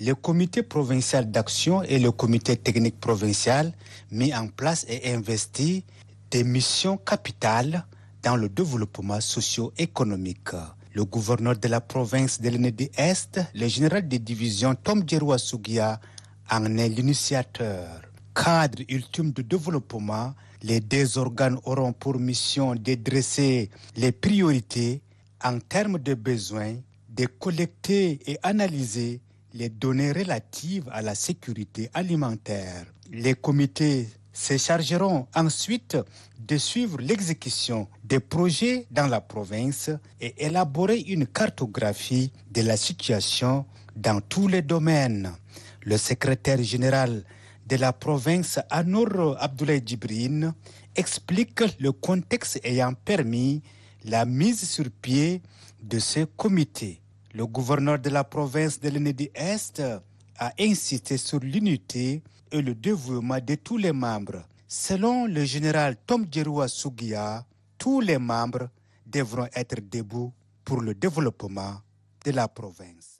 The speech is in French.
le comité provincial d'action et le comité technique provincial mis en place et investit des missions capitales dans le développement socio-économique. Le gouverneur de la province de de Est, le général de division Tom Djeroua en est l'initiateur. Cadre ultime de développement, les deux organes auront pour mission de dresser les priorités en termes de besoins, de collecter et analyser les données relatives à la sécurité alimentaire. Les comités se chargeront ensuite de suivre l'exécution des projets dans la province et élaborer une cartographie de la situation dans tous les domaines. Le secrétaire général de la province, Anour Abdoulaye Djibrine, explique le contexte ayant permis la mise sur pied de ce comité. Le gouverneur de la province de lunidi Est a insisté sur l'unité et le dévouement de tous les membres. Selon le général Tom Djeroua tous les membres devront être debout pour le développement de la province.